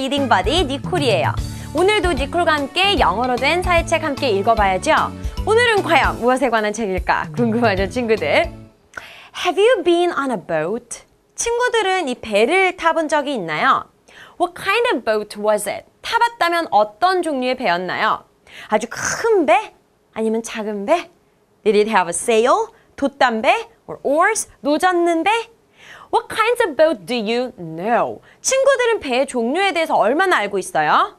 리딩 버디 니콜이에요. 오늘도 니콜과 함께 영어로 된 사회책 함께 읽어봐야죠. 오늘은 과연 무엇에 관한 책일까 궁금하죠 친구들? Have you been on a boat? 친구들은 이 배를 타본 적이 있나요? What kind of boat was it? 타봤다면 어떤 종류의 배였나요? 아주 큰 배? 아니면 작은 배? Did it have a sail? 돛단배? or oars? 노젓는 배? What kinds of boat do you know? 친구들은 배의 종류에 대해서 얼마나 알고 있어요?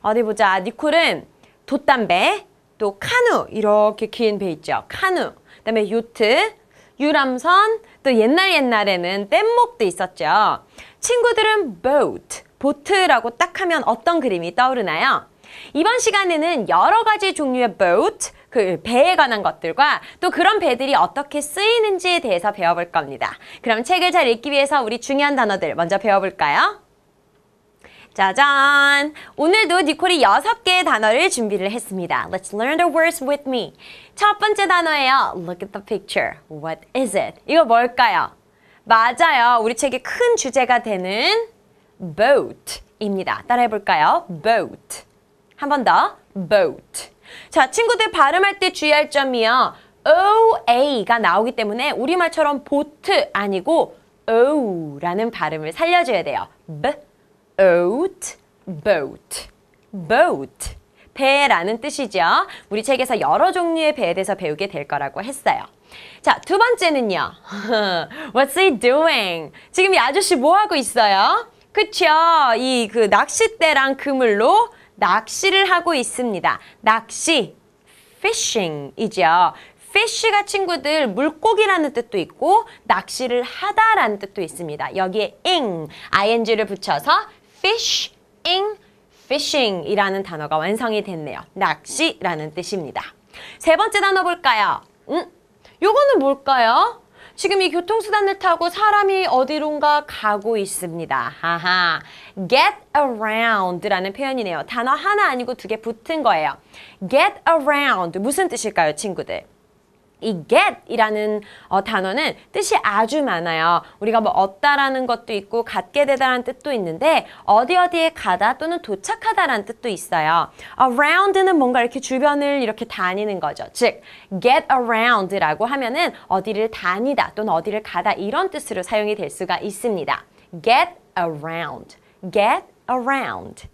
어디 보자. 니콜은 돛단배또 카누 이렇게 긴 배 있죠. 카누. 그다음에 요트, 유람선, 또 옛날 옛날에는 뗏목도 있었죠. 친구들은 boat, 보트라고 딱 하면 어떤 그림이 떠오르나요? 이번 시간에는 여러 가지 종류의 boat, 그 배에 관한 것들과 또 그런 배들이 어떻게 쓰이는지에 대해서 배워볼 겁니다. 그럼 책을 잘 읽기 위해서 우리 중요한 단어들 먼저 배워볼까요? 짜잔! 오늘도 니콜이 여섯 개의 단어를 준비를 했습니다. Let's learn the words with me. 첫 번째 단어예요. Look at the picture. What is it? 이거 뭘까요? 맞아요. 우리 책의 큰 주제가 되는 boat입니다. 따라해볼까요? boat. 한 번 더. boat. 자, 친구들 발음할 때 주의할 점이요. OA가 나오기 때문에 우리말처럼 보트 아니고 O라는 발음을 살려줘야 돼요. B, o a t boat, boat. 배라는 뜻이죠. 우리 책에서 여러 종류의 배에 대해서 배우게 될 거라고 했어요. 자, 두 번째는요. What's he doing? 지금 이 아저씨 뭐 하고 있어요? 그쵸? 이그 낚싯대랑 그물로 낚시를 하고 있습니다. 낚시, fishing이죠. fish가 친구들 물고기라는 뜻도 있고 낚시를 하다라는 뜻도 있습니다. 여기에 ing, ing를 붙여서 fishing, fishing이라는 단어가 완성이 됐네요. 낚시라는 뜻입니다. 세 번째 단어 볼까요? 음, 요거는 뭘까요? 지금 이 교통수단을 타고 사람이 어디론가 가고 있습니다. 하하. get around라는 표현이네요. 단어 하나 아니고 두 개 붙은 거예요. get around 무슨 뜻일까요, 친구들? 이 get이라는 어, 단어는 뜻이 아주 많아요. 우리가 뭐 얻다라는 것도 있고 갖게 되다라는 뜻도 있는데 어디 어디에 가다 또는 도착하다라는 뜻도 있어요. around는 뭔가 이렇게 주변을 이렇게 다니는 거죠. 즉 get around라고 하면은 어디를 다니다 또는 어디를 가다 이런 뜻으로 사용이 될 수가 있습니다. get around, get around.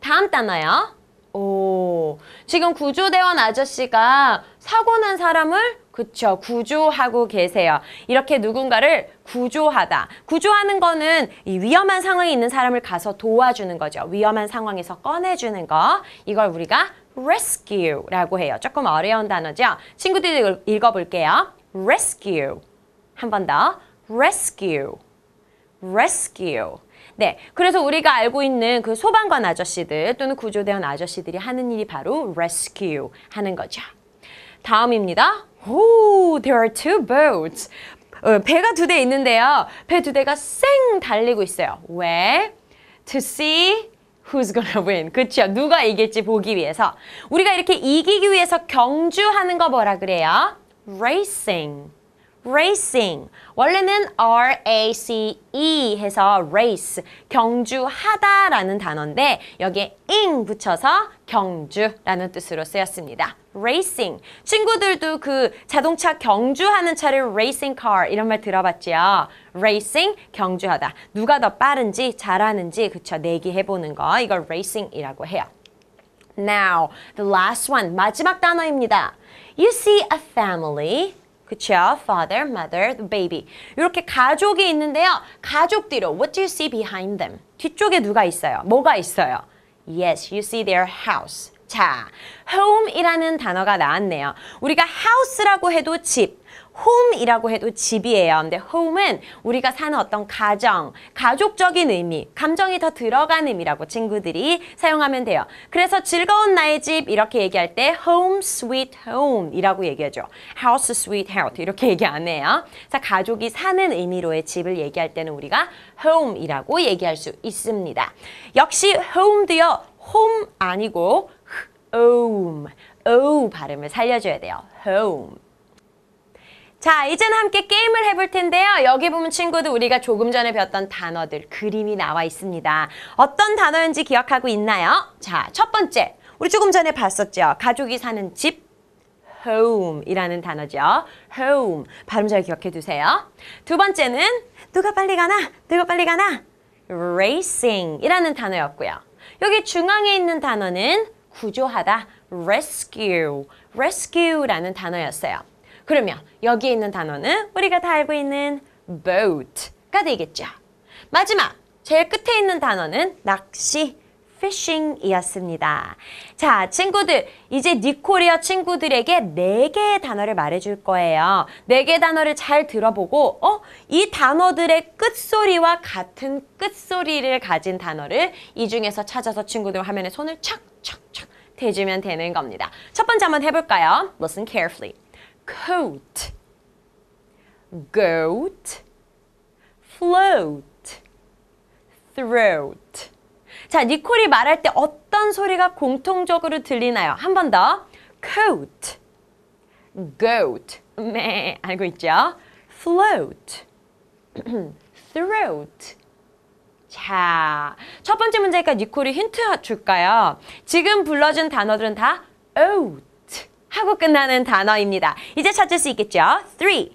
다음 단어요. 오, 지금 구조대원 아저씨가 사고 난 사람을 그쵸 구조하고 계세요. 이렇게 누군가를 구조하다. 구조하는 거는 이 위험한 상황에 있는 사람을 가서 도와주는 거죠. 위험한 상황에서 꺼내주는 거. 이걸 우리가 rescue라고 해요. 조금 어려운 단어죠. 친구들이 읽어볼게요. rescue 한 번 더. rescue rescue 네, 그래서 우리가 알고 있는 그 소방관 아저씨들 또는 구조대원 아저씨들이 하는 일이 바로 rescue 하는 거죠. 다음입니다. 오, there are two boats. 어, 배가 두 대 있는데요. 배 두 대가 쌩 달리고 있어요. 왜? To see who's gonna win. 그쵸? 누가 이길지 보기 위해서. 우리가 이렇게 이기기 위해서 경주하는 거 뭐라 그래요? racing. racing. 원래는 R-A-C-E 해서 race, 경주하다라는 단어인데 여기에 ing 붙여서 경주라는 뜻으로 쓰였습니다. racing. 친구들도 그 자동차 경주하는 차를 racing car 이런 말 들어봤지요? racing, 경주하다. 누가 더 빠른지 잘하는지 그쵸 내기해보는 거 이걸 racing이라고 해요. Now, the last one, 마지막 단어입니다. You see a family 그쵸? father, mother, the baby 이렇게 가족이 있는데요 가족 뒤로 what do you see behind them? 뒤쪽에 누가 있어요? 뭐가 있어요? yes, you see their house 자, home이라는 단어가 나왔네요 우리가 house라고 해도 집 home이라고 해도 집이에요. 근데 home은 우리가 사는 어떤 가정, 가족적인 의미, 감정이 더 들어간 의미라고 친구들이 사용하면 돼요. 그래서 즐거운 나의 집 이렇게 얘기할 때 home sweet home이라고 얘기하죠. house sweet house 이렇게 얘기 안 해요. 자, 가족이 사는 의미로의 집을 얘기할 때는 우리가 home이라고 얘기할 수 있습니다. 역시 home도요. home 아니고 home, o 발음을 살려줘야 돼요. home. 자, 이젠 함께 게임을 해볼 텐데요. 여기 보면 친구들 우리가 조금 전에 배웠던 단어들, 그림이 나와 있습니다. 어떤 단어인지 기억하고 있나요? 자, 첫 번째. 우리 조금 전에 봤었죠. 가족이 사는 집, home이라는 단어죠. home. 발음 잘 기억해 두세요. 두 번째는 누가 빨리 가나? 누가 빨리 가나? racing이라는 단어였고요. 여기 중앙에 있는 단어는 구조하다, rescue, rescue라는 단어였어요. 그러면 여기에 있는 단어는 우리가 다 알고 있는 boat가 되겠죠. 마지막 제일 끝에 있는 단어는 낚시, fishing이었습니다. 자, 친구들 이제 니코리아 친구들에게 네 개의 단어를 말해줄 거예요. 네 개의 단어를 잘 들어보고 어? 이 단어들의 끝소리와 같은 끝소리를 가진 단어를 이 중에서 찾아서 친구들 화면에 손을 착착착 대주면 되는 겁니다. 첫 번째 한번 해볼까요? Listen carefully. coat, goat, float, throat. 자, 니콜이 말할 때 어떤 소리가 공통적으로 들리나요? 한 번 더. coat, goat, 네, 알고 있죠? float, throat. 자, 첫 번째 문제니까 니콜이 힌트 줄까요? 지금 불러준 단어들은 다 oat, 하고 끝나는 단어입니다. 이제 찾을 수 있겠죠? 3, 2,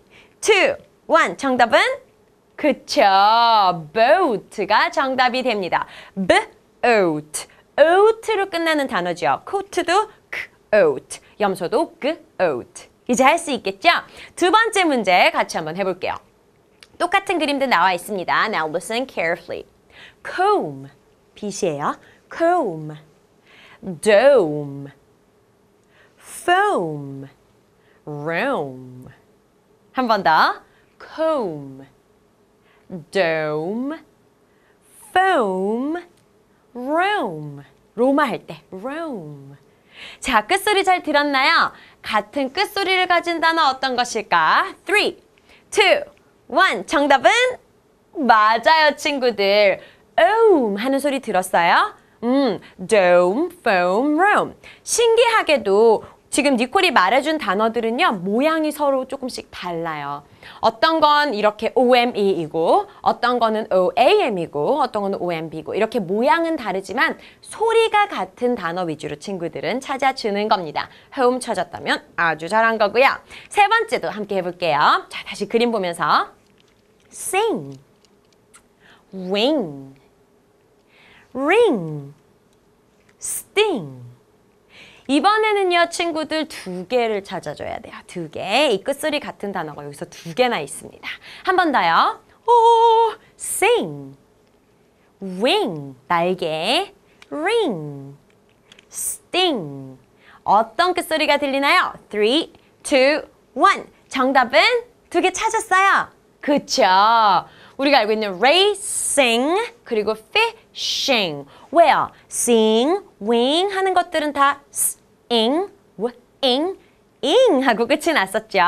1 정답은 그쵸. boat가 정답이 됩니다. boat. out로 끝나는 단어죠. 코트도 c out, 염소도 그 out. 이제 할 수 있겠죠? 두 번째 문제 같이 한번 해볼게요. 똑같은 그림도 나와 있습니다. Now listen carefully. comb, 빗이에요. comb, dome, foam, roam. 한 번 더. comb, dome, foam, roam. 로마 할 때 roam. 자, 끝소리 잘 들었나요? 같은 끝소리를 가진 단어 어떤 것일까? 3, 2, 1. 정답은? 맞아요, 친구들. ohm 하는 소리 들었어요? 음, dome, foam, roam. 신기하게도 지금 니콜이 말해준 단어들은요. 모양이 서로 조금씩 달라요. 어떤 건 이렇게 OME이고 어떤 거는 OAM이고 어떤 거는 OMB고 이렇게 모양은 다르지만 소리가 같은 단어 위주로 친구들은 찾아주는 겁니다. 헤음 찾았다면 아주 잘한 거고요. 세 번째도 함께 해볼게요. 자, 다시 그림 보면서 sing, wing, ring, sting 이번에는요 친구들 두 개를 찾아줘야 돼요. 두 개. 이 끝소리 같은 단어가 여기서 두 개나 있습니다. 한 번 더요. 오, sing, wing, 날개, ring, sting. 어떤 끝소리가 들리나요? 3, 2, 1. 정답은 두 개 찾았어요. 그쵸? 우리가 알고 있는 racing 그리고 fishing. 왜요? sing, wing 하는 것들은 다 s 잉, 우, 잉, 잉 하고 끝이 났었죠.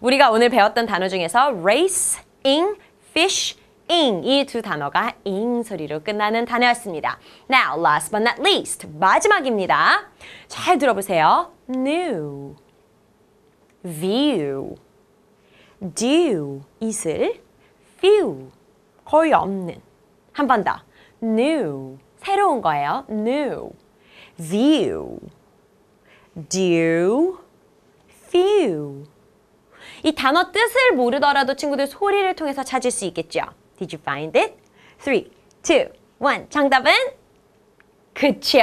우리가 오늘 배웠던 단어 중에서 race, 잉, fish, 잉이 두 단어가 잉 소리로 끝나는 단어였습니다. Now, last but not least, 마지막입니다. 잘 들어보세요. new, view, do, 이슬, few, 거의 없는. 한 번 더. new, 새로운 거예요. new, view, d e few. 이 단어 뜻을 모르더라도 친구들 소리를 통해서 찾을 수 있겠죠. Did you find it? 3, 2, 1. 정답은 그쵸?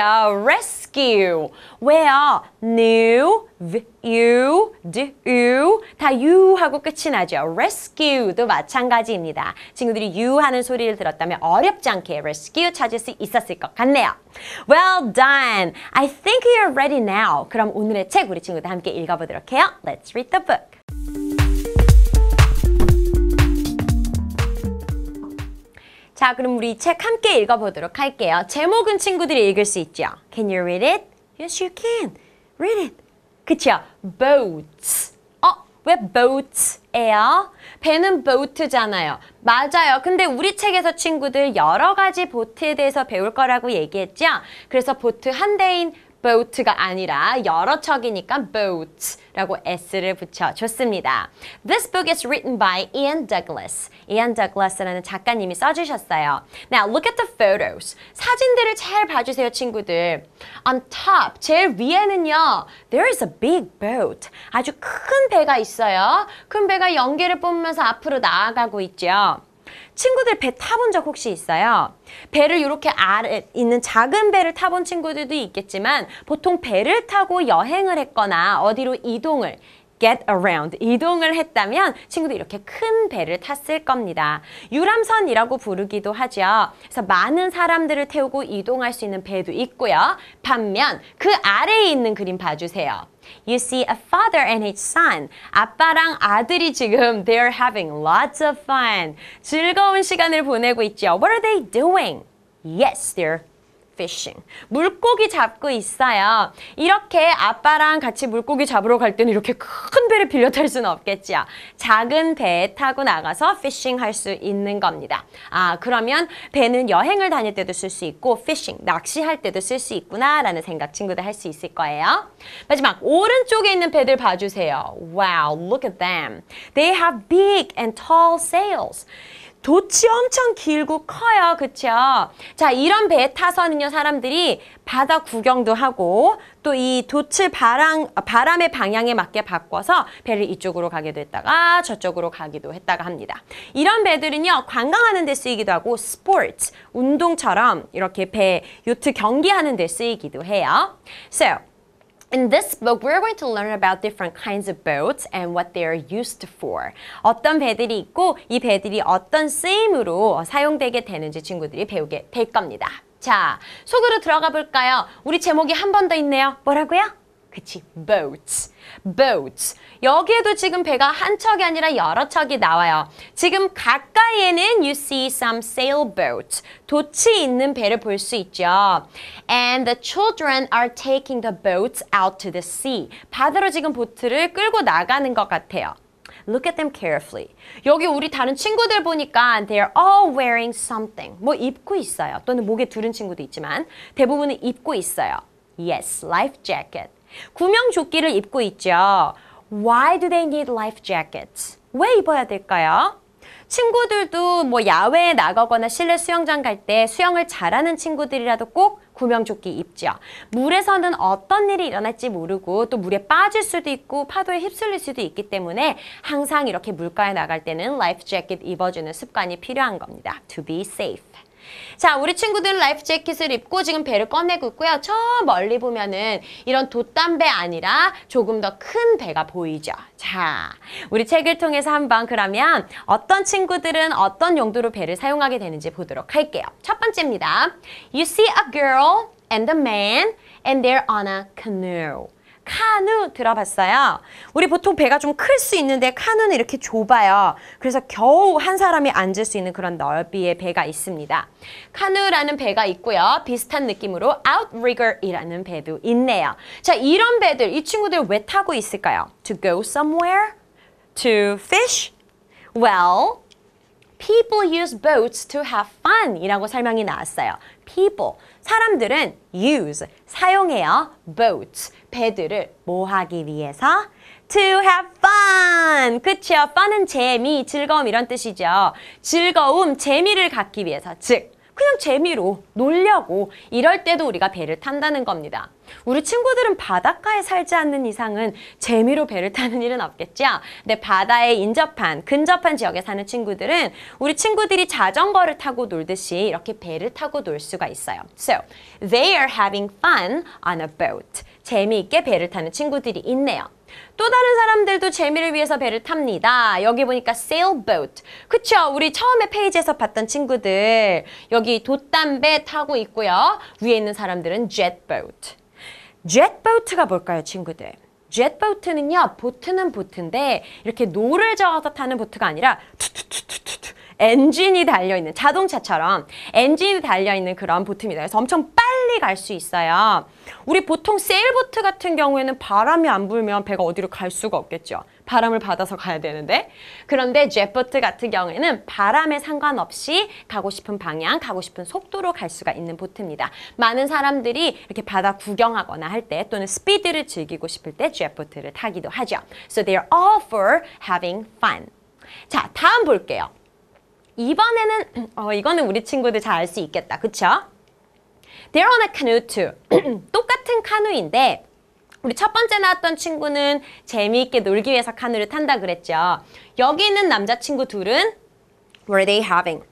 rescue. where new, you, do, you 다 you 하고 끝이 나죠. rescue도 마찬가지입니다. 친구들이 you 하는 소리를 들었다면 어렵지 않게 rescue 찾을 수 있었을 것 같네요. Well done. I think you're ready now. 그럼 오늘의 책 우리 친구들 함께 읽어보도록 해요. Let's read the book. 자, 그럼 우리 책 함께 읽어보도록 할게요. 제목은 친구들이 읽을 수 있죠. Can you read it? Yes, you can. Read it. 그쵸? Boats. 어? 왜 boats예요? 배는 boat잖아요. 맞아요. 근데 우리 책에서 친구들 여러 가지 보트에 대해서 배울 거라고 얘기했죠? 그래서 보트 한 대인 boat가 아니라 여러 척이니까 boat라고 s를 붙여줬습니다. This book is written by Ian Douglas. Ian Douglas라는 작가님이 써주셨어요. Now look at the photos. 사진들을 잘 봐주세요, 친구들. On top, 제일 위에는요. There is a big boat. 아주 큰 배가 있어요. 큰 배가 연기를 뿜으면서 앞으로 나아가고 있죠. 친구들 배 타본 적 혹시 있어요? 배를 이렇게 아래 있는 작은 배를 타본 친구들도 있겠지만 보통 배를 타고 여행을 했거나 어디로 이동을 get around, 이동을 했다면 친구들 이렇게 큰 배를 탔을 겁니다. 유람선이라고 부르기도 하죠. 그래서 많은 사람들을 태우고 이동할 수 있는 배도 있고요. 반면 그 아래에 있는 그림 봐주세요. you see a father and his son. 아빠랑 아들이 지금 they're having lots of fun. 즐거운 시간을 보내고 있죠. What are they doing? Yes, they're fishing. 물고기 잡고 있어요. 이렇게 아빠랑 같이 물고기 잡으러 갈 때는 이렇게 큰 배를 빌려 탈 수는 없겠지요. 작은 배 타고 나가서 fishing 할 수 있는 겁니다. 아, 그러면 배는 여행을 다닐 때도 쓸 수 있고 fishing, 낚시할 때도 쓸 수 있구나라는 생각 친구들 할 수 있을 거예요. 마지막 오른쪽에 있는 배들 봐주세요. Wow, look at them. They have big and tall sails. 도치 엄청 길고 커요. 그쵸? 자, 이런 배에 타서는요, 사람들이 바다 구경도 하고 또 이 도치 바람, 바람의 방향에 맞게 바꿔서 배를 이쪽으로 가기도 했다가 저쪽으로 가기도 했다가 합니다. 이런 배들은요, 관광하는 데 쓰이기도 하고 스포츠, 운동처럼 이렇게 배, 요트 경기하는 데 쓰이기도 해요. So, In this book, we're going to learn about different kinds of boats and what they are used for. 어떤 배들이 있고 이 배들이 어떤 쓰임으로 사용되게 되는지 친구들이 배우게 될 겁니다. 자, 속으로 들어가 볼까요? 우리 제목이 한 번 더 있네요. 뭐라고요? 그치, boats. boats. 여기에도 지금 배가 한 척이 아니라 여러 척이 나와요. 지금 가까이에는 you see some sailboats. 돛이 있는 배를 볼 수 있죠. And the children are taking the boats out to the sea. 바다로 지금 보트를 끌고 나가는 것 같아요. Look at them carefully. 여기 우리 다른 친구들 보니까 they're all wearing something. 뭐 입고 있어요. 또는 목에 두른 친구도 있지만 대부분은 입고 있어요. Yes, life jacket. 구명조끼를 입고 있죠. Why do they need life jackets? 왜 입어야 될까요? 친구들도 뭐 야외에 나가거나 실내 수영장 갈 때 수영을 잘하는 친구들이라도 꼭 구명조끼 입죠. 물에서는 어떤 일이 일어날지 모르고 또 물에 빠질 수도 있고 파도에 휩쓸릴 수도 있기 때문에 항상 이렇게 물가에 나갈 때는 라이프 재킷 입어주는 습관이 필요한 겁니다. To be safe. 자, 우리 친구들은 라이프 재킷을 입고 지금 배를 꺼내고 있고요. 저 멀리 보면은 이런 돛단배 아니라 조금 더 큰 배가 보이죠. 자, 우리 책을 통해서 한번 그러면 어떤 친구들은 어떤 용도로 배를 사용하게 되는지 보도록 할게요. 첫 번째입니다. You see a girl and a man and they're on a canoe. 카누 들어봤어요? 우리 보통 배가 좀 클 수 있는데 카누는 이렇게 좁아요. 그래서 겨우 한 사람이 앉을 수 있는 그런 넓이의 배가 있습니다. 카누라는 배가 있고요. 비슷한 느낌으로 outrigger이라는 배도 있네요. 자, 이런 배들 이 친구들 왜 타고 있을까요? To go somewhere? To fish? Well, people use boats to have fun 이라고 설명이 나왔어요. people, 사람들은 use, 사용해요. boats, 배들을 뭐 하기 위해서? to have fun. 그쵸? fun은 재미, 즐거움 이런 뜻이죠. 즐거움, 재미를 갖기 위해서. 즉, 그냥 재미로 놀려고 이럴 때도 우리가 배를 탄다는 겁니다. 우리 친구들은 바닷가에 살지 않는 이상은 재미로 배를 타는 일은 없겠죠? 근데 바다에 인접한, 근접한 지역에 사는 친구들은 우리 친구들이 자전거를 타고 놀듯이 이렇게 배를 타고 놀 수가 있어요. So, they are having fun on a boat. 재미있게 배를 타는 친구들이 있네요. 또 다른 사람들도 재미를 위해서 배를 탑니다. 여기 보니까 sailboat. 그쵸? 우리 처음에 페이지에서 봤던 친구들. 여기 돛단배 타고 있고요. 위에 있는 사람들은 jetboat. jetboat가 뭘까요, 친구들? jetboat는요, 보트는 보트인데 이렇게 노를 저어서 타는 보트가 아니라 투투투투투 엔진이 달려있는 자동차처럼 엔진이 달려있는 그런 보트입니다. 그래서 엄청 빨리 갈 수 있어요. 우리 보통 세일보트 같은 경우에는 바람이 안 불면 배가 어디로 갈 수가 없겠죠. 바람을 받아서 가야 되는데 그런데 jet보트 같은 경우에는 바람에 상관없이 가고 싶은 방향, 가고 싶은 속도로 갈 수가 있는 보트입니다. 많은 사람들이 이렇게 바다 구경하거나 할 때 또는 스피드를 즐기고 싶을 때 jet보트를 타기도 하죠. So they are all for having fun. 자, 다음 볼게요. 이번에는 어, 이거는 우리 친구들 잘 알 수 있겠다. 그쵸? They're on a canoe too. 똑같은 카누인데 우리 첫 번째 나왔던 친구는 재미있게 놀기 위해서 카누를 탄다 그랬죠. 여기 있는 남자친구 둘은 Were they having?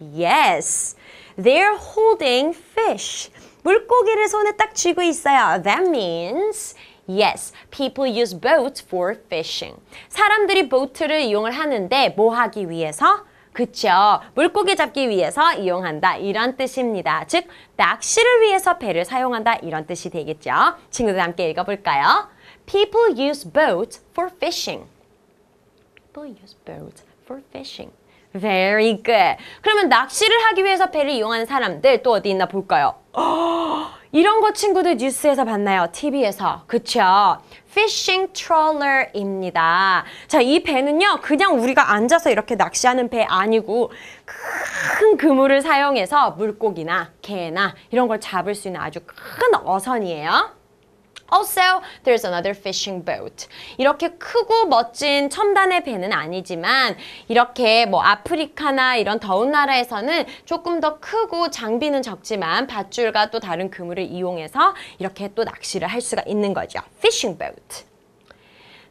Yes. They're holding fish. 물고기를 손에 딱 쥐고 있어요. That means Yes, people use boats for fishing. 사람들이 보트를 이용을 하는데 뭐 하기 위해서? 그쵸. 물고기 잡기 위해서 이용한다. 이런 뜻입니다. 즉, 낚시를 위해서 배를 사용한다. 이런 뜻이 되겠죠. 친구들 함께 읽어볼까요? People use boats for fishing. People use boats for fishing. Very good. 그러면 낚시를 하기 위해서 배를 이용하는 사람들 또 어디 있나 볼까요? 어, 이런 거 친구들 뉴스에서 봤나요? TV에서. 그쵸? 피싱 트롤러입니다. 자, 이 배는요. 그냥 우리가 앉아서 이렇게 낚시하는 배 아니고 큰 그물을 사용해서 물고기나 개나 이런 걸 잡을 수 있는 아주 큰 어선이에요. Also, there's another fishing boat. 이렇게 크고 멋진 첨단의 배는 아니지만 이렇게 뭐 아프리카나 이런 더운 나라에서는 조금 더 크고 장비는 적지만 밧줄과 또 다른 그물을 이용해서 이렇게 또 낚시를 할 수가 있는 거죠. fishing boat.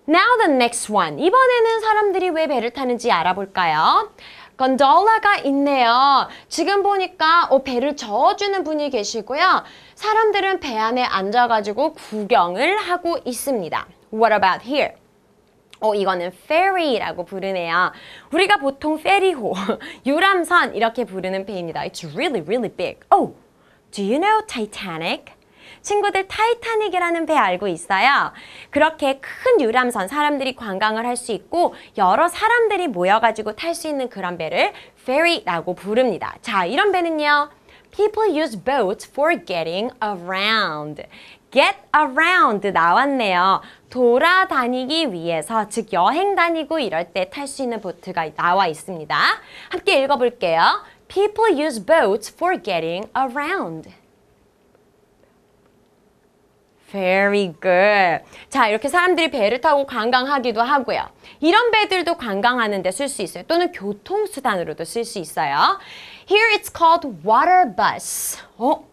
Now the next one. 이번에는 사람들이 왜 배를 타는지 알아볼까요? 건돌라가 있네요. 지금 보니까 어, 배를 저어주는 분이 계시고요. 사람들은 배 안에 앉아가지고 구경을 하고 있습니다. What about here? 어, 이거는 f e 라고 부르네요. 우리가 보통 페리호, 유람선 이렇게 부르는 배입니다. It's really, really big. Oh, do you know Titanic? 친구들 타이타닉이라는 배 알고 있어요? 그렇게 큰 유람선 사람들이 관광을 할 수 있고 여러 사람들이 모여가지고 탈 수 있는 그런 배를 f e 라고 부릅니다. 자, 이런 배는요. people use boats for getting around. get around 나왔네요. 돌아다니기 위해서, 즉 여행 다니고 이럴 때 탈 수 있는 보트가 나와 있습니다. 함께 읽어볼게요. People use boats for getting around. Very good. 자, 이렇게 사람들이 배를 타고 관광하기도 하고요. 이런 배들도 관광하는데 쓸 수 있어요. 또는 교통수단으로도 쓸 수 있어요. Here it's called water bus. 어?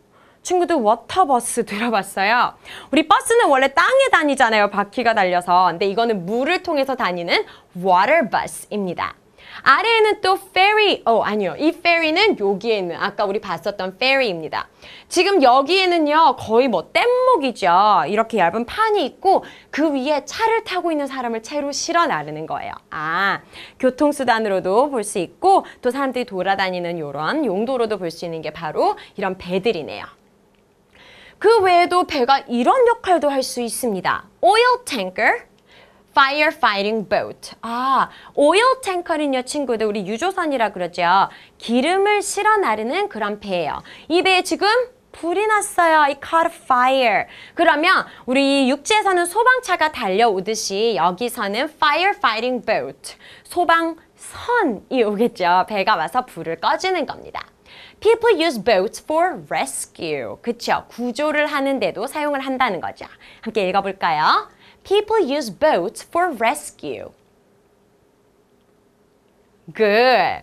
친구들 워터버스 들어봤어요? 우리 버스는 원래 땅에 다니잖아요. 바퀴가 달려서. 근데 이거는 물을 통해서 다니는 water bus입니다. 아래에는 또 fairy. 어, 아니요. 이 fairy는 여기에 있는 아까 우리 봤었던 fairy입니다. 지금 여기에는요. 거의 뭐 뗏목이죠. 이렇게 얇은 판이 있고 그 위에 차를 타고 있는 사람을 채로 실어 나르는 거예요. 아, 교통수단으로도 볼 수 있고 또 사람들이 돌아다니는 이런 용도로도 볼 수 있는 게 바로 이런 배들이네요. 그 외에도 배가 이런 역할도 할 수 있습니다. oil tanker firefighting boat. 아, oil tanker은요, 친구들 우리 유조선이라 그러죠. 기름을 실어 나르는 그런 배예요. 이 배에 지금 불이 났어요. 이 caught fire. 그러면 우리 육지에서는 소방차가 달려오듯이 여기서는 firefighting boat, 소방선이 오겠죠. 배가 와서 불을 꺼지는 겁니다. People use boats for rescue. 그쵸? 구조를 하는데도 사용을 한다는 거죠. 함께 읽어볼까요? People use boats for rescue. Good.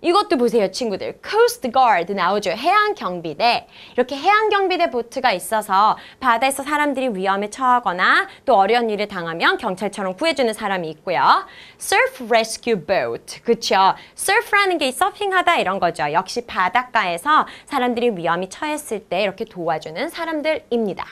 이것도 보세요 친구들 Coast Guard 나오죠 해양경비대 이렇게 해양경비대 보트가 있어서 바다에서 사람들이 위험에 처하거나 또 어려운 일을 당하면 경찰처럼 구해주는 사람이 있고요 Surf Rescue Boat 그쵸 Surf라는 게 서핑하다 이런 거죠 역시 바닷가에서 사람들이 위험이 처했을 때 이렇게 도와주는 사람들입니다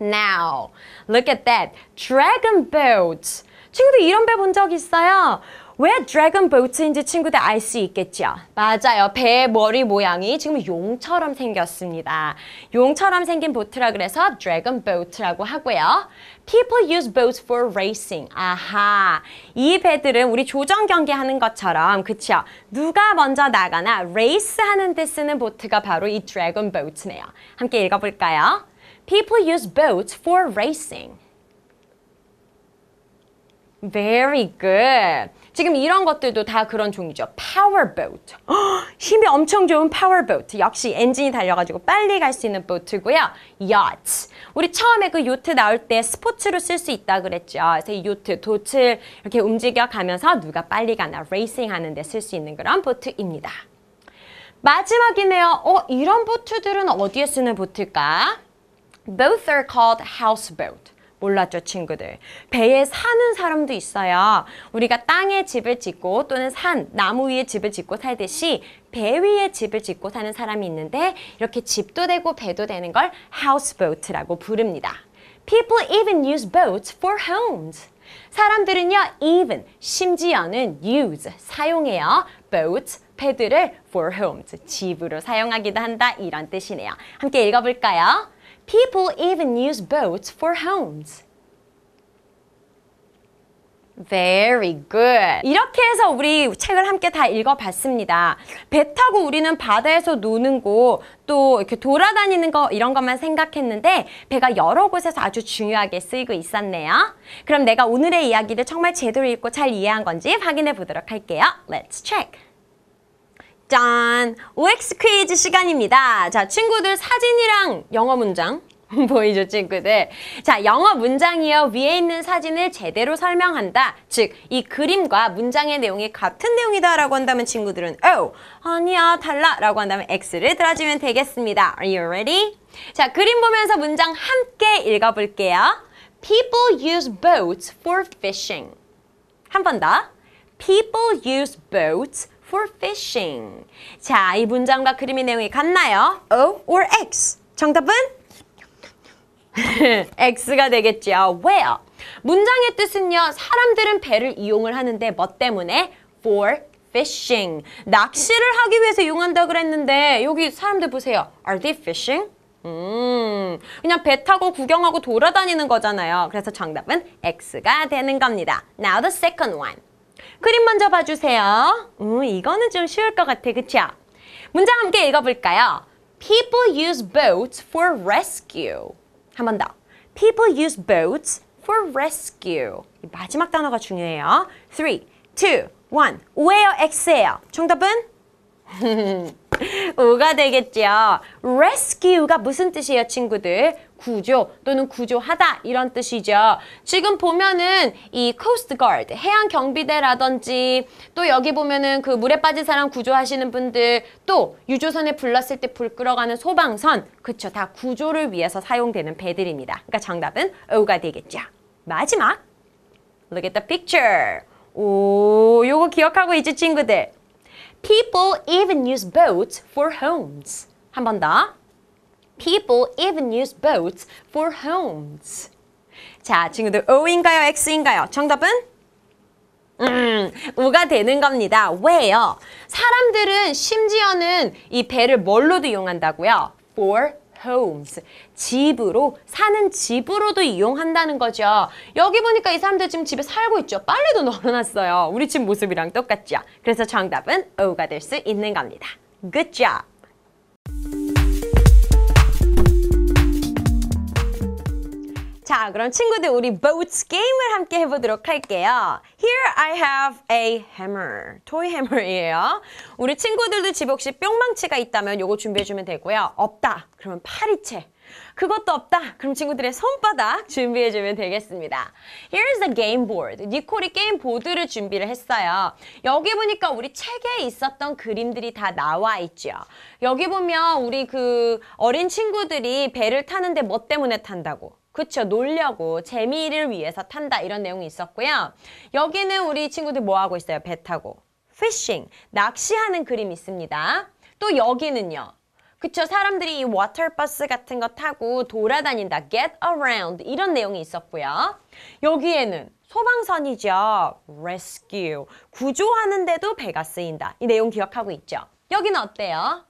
now. Look at that. Dragon boat. 친구들 이런 배 본 적 있어요? 왜 드래곤 보트인지 친구들 알 수 있겠죠? 맞아요. 배의 머리 모양이 지금 용처럼 생겼습니다. 용처럼 생긴 보트라 그래서 드래곤 보트라고 하고요. People use boats for racing. 아하. 이 배들은 우리 조정 경기하는 것처럼 그쵸? 누가 먼저 나가나 레이스 하는 데 쓰는 보트가 바로 이 드래곤 보트네요. 함께 읽어볼까요? People use boats for racing. Very good. 지금 이런 것들도 다 그런 종류죠. Power boat. 힘이 엄청 좋은 power boat. 역시 엔진이 달려가지고 빨리 갈 수 있는 보트고요. Yacht. 우리 처음에 그 요트 나올 때 스포츠로 쓸 수 있다 그랬죠. 그래서 이 요트, 도트 이렇게 움직여 가면서 누가 빨리 가나 레이싱 하는데 쓸 수 있는 그런 보트입니다. 마지막이네요. 어, 이런 보트들은 어디에 쓰는 보트일까? Both are called houseboat. 몰랐죠, 친구들. 배에 사는 사람도 있어요. 우리가 땅에 집을 짓고 또는 산, 나무 위에 집을 짓고 살듯이 배 위에 집을 짓고 사는 사람이 있는데 이렇게 집도 되고 배도 되는 걸 houseboat라고 부릅니다. People even use boats for homes. 사람들은요, even, 심지어는 use, 사용해요. boats, 배들을 for homes, 집으로 사용하기도 한다 이런 뜻이네요. 함께 읽어볼까요? People even use boats for homes. Very good. 이렇게 해서 우리 책을 함께 다 읽어봤습니다. 배 타고 우리는 바다에서 노는 곳또 이렇게 돌아다니는 거 이런 것만 생각했는데 배가 여러 곳에서 아주 중요하게 쓰이고 있었네요. 그럼 내가 오늘의 이야기를 정말 제대로 읽고 잘 이해한 건지 확인해 보도록 할게요. Let's check. 짠! OX 퀴즈 시간입니다. 자, 친구들 사진이랑 영어 문장 보이죠, 친구들? 자, 영어 문장이요. 위에 있는 사진을 제대로 설명한다. 즉, 이 그림과 문장의 내용이 같은 내용이다 라고 한다면 친구들은 Oh, 아니야, 달라 라고 한다면 X를 들어주면 되겠습니다. Are you ready? 자, 그림 보면서 문장 함께 읽어볼게요. People use boats for fishing. 한 번 더. People use boats for fishing. 자, 이 문장과 그림의 내용이 같나요? O or X? 정답은? X가 되겠죠. Where? 문장의 뜻은요. 사람들은 배를 이용을 하는데 뭐 때문에? For fishing. 낚시를 하기 위해서 이용한다 그랬는데 여기 사람들 보세요. Are they fishing? 음, 그냥 배 타고 구경하고 돌아다니는 거잖아요. 그래서 정답은 X가 되는 겁니다. Now the second one. 그림 먼저 봐주세요. 음, 이거는 좀 쉬울 것 같아, 그쵸? 문장 함께 읽어볼까요? People use boats for rescue. 한 번 더. People use boats for rescue. 마지막 단어가 중요해요. 3, 2, 1. Where X예요. 정답은? 오가 되겠지요. rescue가 무슨 뜻이에요, 친구들? 구조 또는 구조하다 이런 뜻이죠. 지금 보면은 이 coast guard, 해양 경비대라든지 또 여기 보면은 그 물에 빠진 사람 구조하시는 분들 또 유조선에 불났을 때 불 끌어가는 소방선 그쵸 다 구조를 위해서 사용되는 배들입니다. 그러니까 정답은 O가 되겠죠. 마지막 Look at the picture. 오, 요거 기억하고 있지 친구들? People even use boats for homes. 한번 더. People even use boats for homes. 자, 친구들 O인가요? X인가요? 정답은? 음, 우가 되는 겁니다. 왜요? 사람들은 심지어는 이 배를 뭘로도 이용한다고요? For homes, 집으로 사는 집으로도 이용한다는 거죠. 여기 보니까 이 사람들 지금 집에 살고 있죠. 빨래도 널어놨어요. 우리 집 모습이랑 똑같죠. 그래서 정답은 O가 될 수 있는 겁니다. Good job! 자, 그럼 친구들 우리 boats 게임을 함께 해보도록 할게요. Here I have a hammer. toy hammer이에요. 우리 친구들도 집 혹시 뿅망치가 있다면 요거 준비해주면 되고요. 없다. 그러면 파리채. 그것도 없다. 그럼 친구들의 손바닥 준비해주면 되겠습니다. Here's the game board. 니콜이 게임 보드를 준비를 했어요. 여기 보니까 우리 책에 있었던 그림들이 다 나와 있죠. 여기 보면 우리 그 어린 친구들이 배를 타는데 뭐 때문에 탄다고? 그쵸 놀려고 재미를 위해서 탄다 이런 내용이 있었고요 여기는 우리 친구들 뭐 하고 있어요 배 타고 fishing 낚시하는 그림 있습니다 또 여기는요 그쵸 사람들이 이 워터버스 같은 거 타고 돌아다닌다 get around 이런 내용이 있었고요 여기에는 소방선이죠 rescue 구조하는데도 배가 쓰인다 이 내용 기억하고 있죠 여기는 어때요?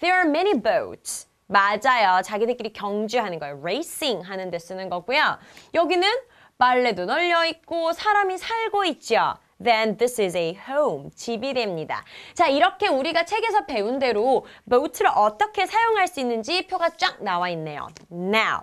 There are many boats 맞아요. 자기들끼리 경주하는 거예요. 레이싱 하는 데 쓰는 거고요. 여기는 빨래도 널려 있고 사람이 살고 있죠. Then this is a home. 집이 됩니다. 자, 이렇게 우리가 책에서 배운 대로 boat를 어떻게 사용할 수 있는지 표가 쫙 나와 있네요. Now.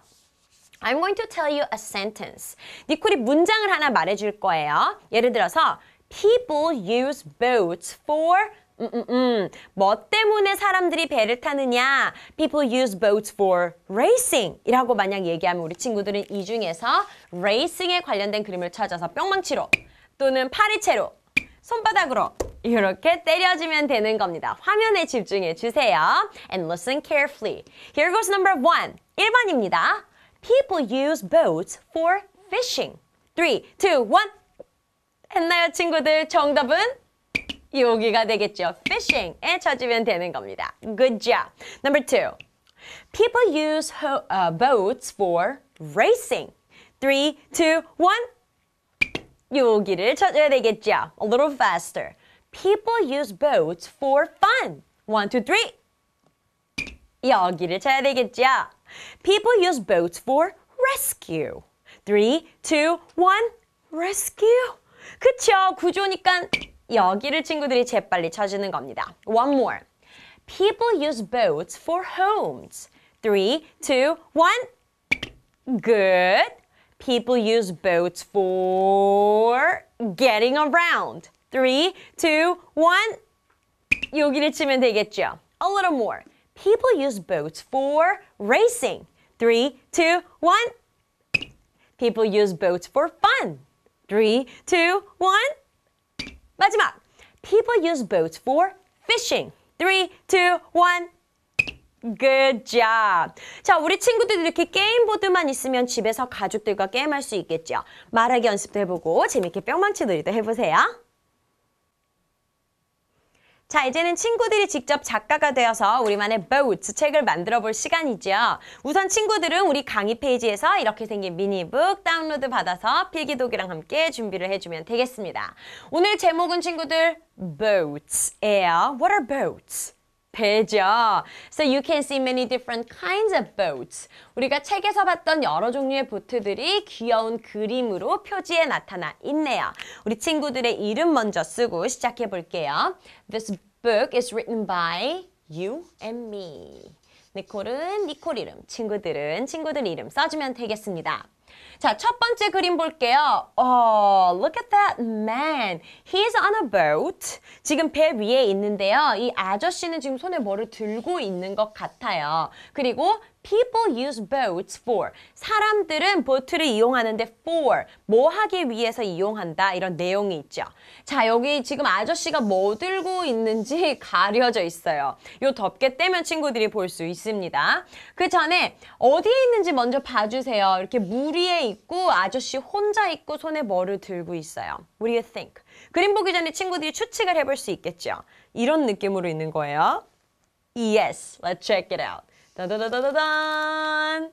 I'm going to tell you a sentence. 니콜이 문장을 하나 말해줄 거예요. 예를 들어서 People use boats for 음, 음, 음. 뭐 때문에 사람들이 배를 타느냐? People use boats for racing. 이라고 만약 얘기하면 우리 친구들은 이 중에서 racing에 관련된 그림을 찾아서 뿅망치로 또는 파리채로 손바닥으로 이렇게 때려주면 되는 겁니다. 화면에 집중해 주세요. And listen carefully. Here goes number one. 1번입니다. People use boats for fishing. 3, 2, 1. 했나요, 친구들? 정답은? 여기가 되겠죠. fishing에 찾으면 되는 겁니다. Good job. Number two. People use uh, boats for racing. Three, two, one. 여기를 찾아야 되겠죠. A little faster. People use boats for fun. One, two, three. 여기를 찾아야 되겠죠. People use boats for rescue. Three, two, one. Rescue. 그쵸. 구조니까 여기를 친구들이 재빨리 찾으는 겁니다. One more. People use boats for homes. Three, two, one. Good. People use boats for getting around. Three, two, one. 여기를 치면 되겠죠. A little more. People use boats for racing. Three, two, one. People use boats for fun. Three, two, one. 마지막! People use boats for fishing. 3, 2, 1. Good job. 자, 우리 친구들도 이렇게 게임보드만 있으면 집에서 가족들과 게임할 수 있겠죠. 말하기 연습도 해보고 재밌게 뿅망치 놀이도 해보세요. 자, 이제는 친구들이 직접 작가가 되어서 우리만의 Boats 책을 만들어 볼시간이죠 우선 친구들은 우리 강의 페이지에서 이렇게 생긴 미니북 다운로드 받아서 필기독이랑 함께 준비를 해주면 되겠습니다. 오늘 제목은 친구들 Boats예요. What are boats? 배죠. So you can see many different kinds of boats. 우리가 책에서 봤던 여러 종류의 보트들이 귀여운 그림으로 표지에 나타나 있네요. 우리 친구들의 이름 먼저 쓰고 시작해 볼게요. This book is written by you and me. 니콜은 니콜 이름, 친구들은 친구들 이름 써주면 되겠습니다. 자, 첫 번째 그림 볼게요. Oh, look at that man. He's on a boat. 지금 배 위에 있는데요. 이 아저씨는 지금 손에 뭐를 들고 있는 것 같아요. 그리고 People use boats for. 사람들은 보트를 이용하는데 for. 뭐 하기 위해서 이용한다. 이런 내용이 있죠. 자, 여기 지금 아저씨가 뭐 들고 있는지 가려져 있어요. 요 덮개 떼면 친구들이 볼 수 있습니다. 그 전에 어디에 있는지 먼저 봐주세요. 이렇게 물 위에 있고 아저씨 혼자 있고 손에 뭐를 들고 있어요. What do you think? 그림 보기 전에 친구들이 추측을 해볼 수 있겠죠. 이런 느낌으로 있는 거예요. Yes, let's check it out. 다다다다단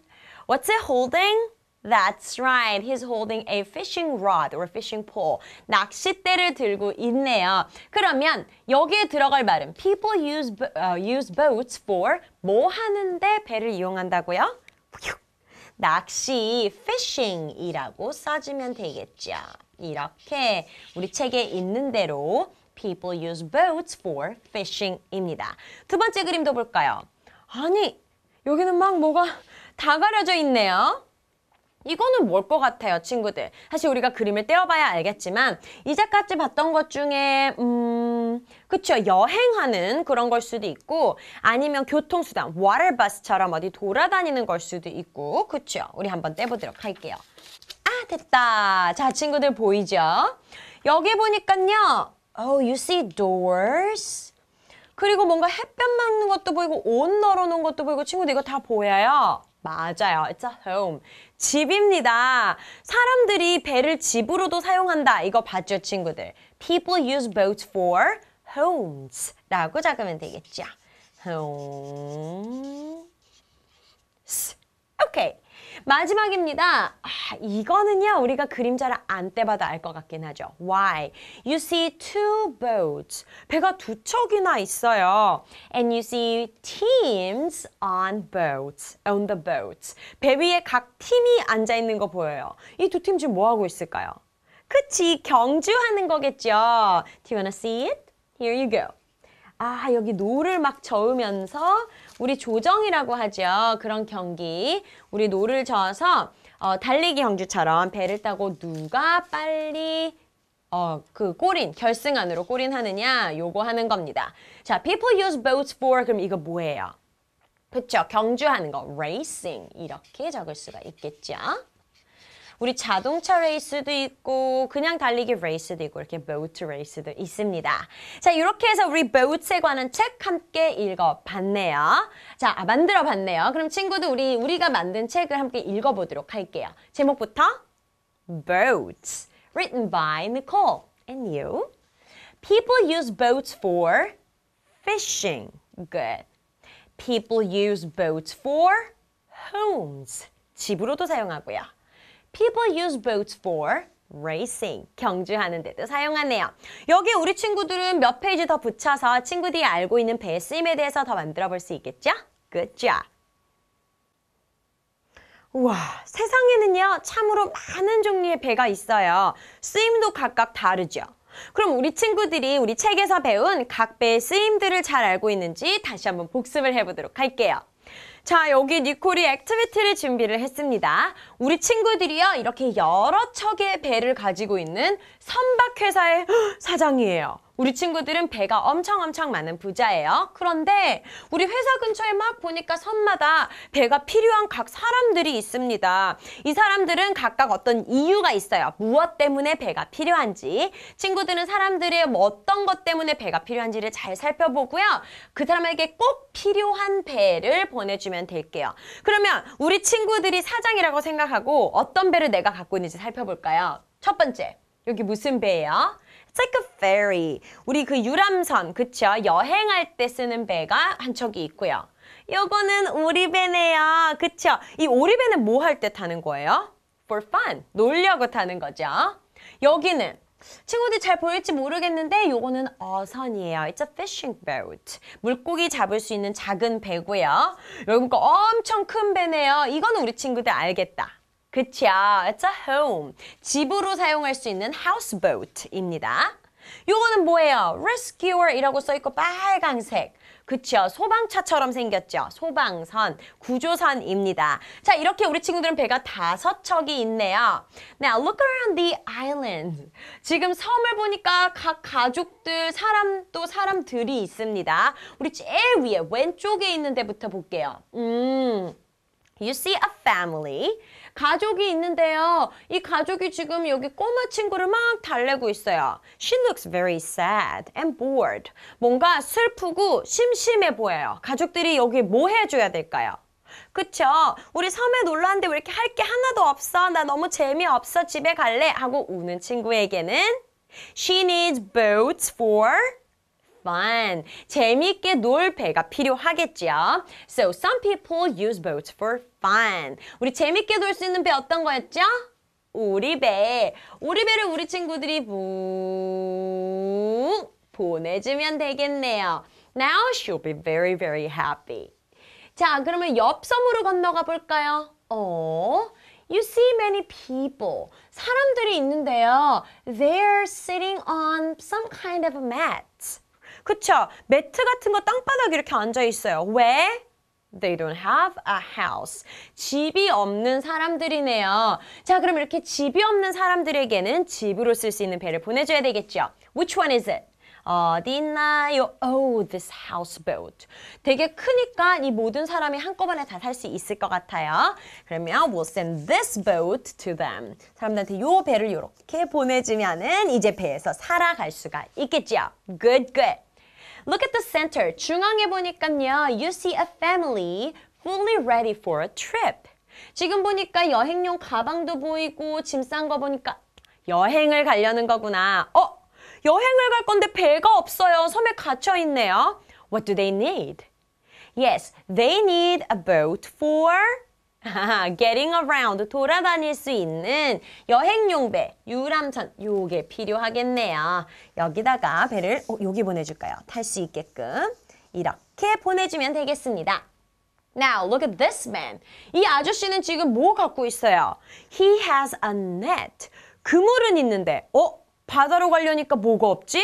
What's it holding? That's right. He's holding a fishing rod or fishing pole. 낚싯대를 들고 있네요. 그러면 여기에 들어갈 말은 people use, uh, use boats for 뭐 하는데 배를 이용한다고요? 낚시, fishing이라고 써주면 되겠죠. 이렇게 우리 책에 있는 대로 people use boats for fishing입니다. 두 번째 그림도 볼까요? 아니, 여기는 막 뭐가 다 가려져 있네요. 이거는 뭘 것 같아요 친구들 사실 우리가 그림을 떼어봐야 알겠지만 이제까지 봤던 것 중에 음 그쵸 여행하는 그런 걸 수도 있고 아니면 교통수단 w a t 스처럼 어디 돌아다니는 걸 수도 있고 그쵸 우리 한번 떼보도록 할게요 아 됐다 자 친구들 보이죠 여기 보니깐요 oh you see doors 그리고 뭔가 햇볕 막는 것도 보이고 옷 널어놓은 것도 보이고 친구들 이거 다 보여요 맞아요 it's a home 집입니다. 사람들이 배를 집으로도 사용한다. 이거 봤죠, 친구들? People use boats for homes. 라고 적으면 되겠죠. homes. Okay. 마지막입니다. 아, 이거는요 우리가 그림자를 안 떼봐도 알 것 같긴 하죠. Why? You see two boats. 배가 두 척이나 있어요. And you see teams on boats. On the boats. 배 위에 각 팀이 앉아 있는 거 보여요. 이 두 팀 지금 뭐 하고 있을까요? 그치 경주하는 거겠죠. Do you wanna see it? Here you go. 아 여기 노를 막 저으면서 우리 조정이라고 하죠. 그런 경기 우리 노를 저어서 어, 달리기 경주처럼 배를 타고 누가 빨리 어, 그 꼬린, 결승안으로 꼬린하느냐 요거 하는 겁니다. 자, people use boats for 그럼 이거 뭐예요? 그쵸, 경주하는 거, racing 이렇게 적을 수가 있겠죠. 우리 자동차 레이스도 있고 그냥 달리기 레이스도 있고 이렇게 보트 레이스도 있습니다. 자 이렇게 해서 우리 보트에 관한 책 함께 읽어봤네요. 자 아, 만들어봤네요. 그럼 친구들 우리 우리가 만든 책을 함께 읽어보도록 할게요. 제목부터 Boats written by Nicole and you. People use boats for fishing. Good. People use boats for homes. 집으로도 사용하고요. People use boats for racing, 경주하는 데도 사용하네요. 여기 우리 친구들은 몇 페이지 더 붙여서 친구들이 알고 있는 배의 쓰임에 대해서 더 만들어 볼 수 있겠죠? Good job! 우와, 세상에는요 참으로 많은 종류의 배가 있어요. 쓰임도 각각 다르죠. 그럼 우리 친구들이 우리 책에서 배운 각 배의 쓰임들을 잘 알고 있는지 다시 한번 복습을 해보도록 할게요. 자, 여기 니콜이 액티비티를 준비를 했습니다. 우리 친구들이요, 이렇게 여러 척의 배를 가지고 있는 선박회사의 사장이에요. 우리 친구들은 배가 엄청 엄청 많은 부자예요. 그런데 우리 회사 근처에 막 보니까 섬마다 배가 필요한 각 사람들이 있습니다. 이 사람들은 각각 어떤 이유가 있어요. 무엇 때문에 배가 필요한지 친구들은 사람들의 뭐 어떤 것 때문에 배가 필요한지를 잘 살펴보고요. 그 사람에게 꼭 필요한 배를 보내주면 될게요. 그러면 우리 친구들이 사장이라고 생각하고 어떤 배를 내가 갖고 있는지 살펴볼까요? 첫 번째, 여기 무슨 배예요? like a ferry. 우리 그 유람선, 그쵸? 여행할 때 쓰는 배가 한 척이 있고요. 요거는 오리배네요. 그쵸? 이 오리배는 뭐 할 때 타는 거예요? For fun. 놀려고 타는 거죠. 여기는 친구들 잘 보일지 모르겠는데 요거는 어선이에요. It's a fishing boat. 물고기 잡을 수 있는 작은 배고요. 여러분 거 엄청 큰 배네요. 이거는 우리 친구들 알겠다. 그쵸? It's a home. 집으로 사용할 수 있는 houseboat입니다. 요거는 뭐예요? rescuer이라고 써있고 빨강색. 그쵸? 소방차처럼 생겼죠? 소방선, 구조선입니다. 자, 이렇게 우리 친구들은 배가 다섯 척이 있네요. Now, look around the island. 지금 섬을 보니까 각 가족들, 사람 또 사람들이 있습니다. 우리 제일 위에 왼쪽에 있는 데부터 볼게요. 음, you see a family. 가족이 있는데요. 이 가족이 지금 여기 꼬마 친구를 막 달래고 있어요. She looks very sad and bored. 뭔가 슬프고 심심해 보여요. 가족들이 여기 뭐 해줘야 될까요? 그쵸? 우리 섬에 놀러 는데왜 이렇게 할 게 하나도 없어? 나 너무 재미없어. 집에 갈래? 하고 우는 친구에게는 She needs boats for fun. 재미있게 놀 배가 필요하겠지요. So some people use boats for fun. 우리 재미있게 놀 수 있는 배 어떤 거였죠? 오리배. 오리배를 우리 친구들이 부 보내주면 되겠네요. Now she'll be very very happy. 자, 그러면 옆 섬으로 건너가 볼까요? 어, You see many people. 사람들이 있는데요. They're sitting on some kind of a mat. 그쵸? 매트 같은 거 땅바닥에 이렇게 앉아 있어요. 왜? They don't have a house. 집이 없는 사람들이네요. 자, 그럼 이렇게 집이 없는 사람들에게는 집으로 쓸 수 있는 배를 보내줘야 되겠죠. Which one is it? 어디 있나요? Oh, this houseboat. 되게 크니까 이 모든 사람이 한꺼번에 다 살 수 있을 것 같아요. 그러면 we'll send this boat to them. 사람들한테 요 배를 이렇게 보내주면은 이제 배에서 살아갈 수가 있겠죠. Good, good. Look at the center. 중앙에 보니까요. You see a family fully ready for a trip. 지금 보니까 여행용 가방도 보이고 짐 싼 거 보니까 여행을 가려는 거구나. 어? 여행을 갈 건데 배가 없어요. 섬에 갇혀 있네요. What do they need? Yes, they need a boat for getting around, 돌아다닐 수 있는 여행용 배, 유람선, 요게 필요하겠네요. 여기다가 배를 어, 여기 보내줄까요? 탈 수 있게끔 이렇게 보내주면 되겠습니다. Now look at this man. 이 아저씨는 지금 뭐 갖고 있어요? He has a net. 그물은 있는데, 어? 바다로 가려니까 뭐가 없지?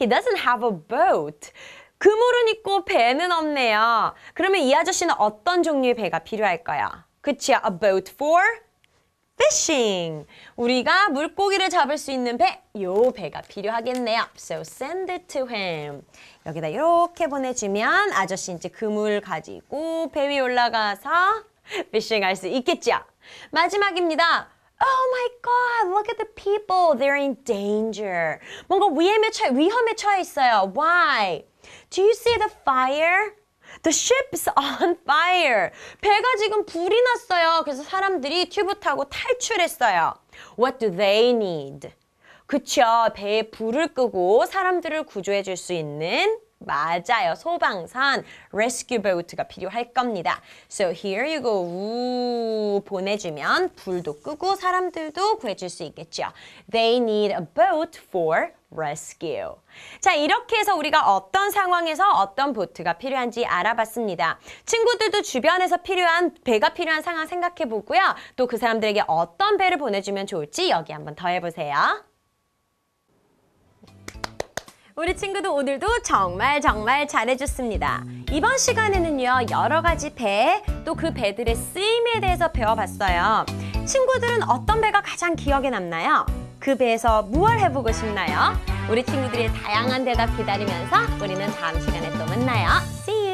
He doesn't have a boat. 그물은 있고 배는 없네요. 그러면 이 아저씨는 어떤 종류의 배가 필요할까요? 그치야? A boat for fishing. 우리가 물고기를 잡을 수 있는 배, 요 배가 필요하겠네요. So send it to him. 여기다 이렇게 보내주면 아저씨 이제 그물 가지고 배 위 올라가서 fishing 할 수 있겠지요. 마지막입니다. Oh my god, look at the people. They're in danger. 뭔가 위험에 처해, 위험에 처해 있어요. Why? Do you see the fire? The ship's on fire. 배가 지금 불이 났어요. 그래서 사람들이 튜브 타고 탈출했어요. What do they need? 그쵸. 배에 불을 끄고 사람들을 구조해 줄 수 있는 맞아요. 소방선, rescue boat가 필요할 겁니다. So here you go. 우 보내주면 불도 끄고 사람들도 구해줄 수 있겠죠. They need a boat for rescue. 자, 이렇게 해서 우리가 어떤 상황에서 어떤 보트가 필요한지 알아봤습니다. 친구들도 주변에서 필요한 배가 필요한 상황 생각해 보고요. 또 그 사람들에게 어떤 배를 보내주면 좋을지 여기 한번 더 해보세요. 우리 친구도 오늘도 정말 정말 잘해줬습니다. 이번 시간에는요 여러 가지 배 또 그 배들의 쓰임에 대해서 배워봤어요. 친구들은 어떤 배가 가장 기억에 남나요? 그 배에서 무얼 해보고 싶나요? 우리 친구들의 다양한 대답 기다리면서 우리는 다음 시간에 또 만나요. See you.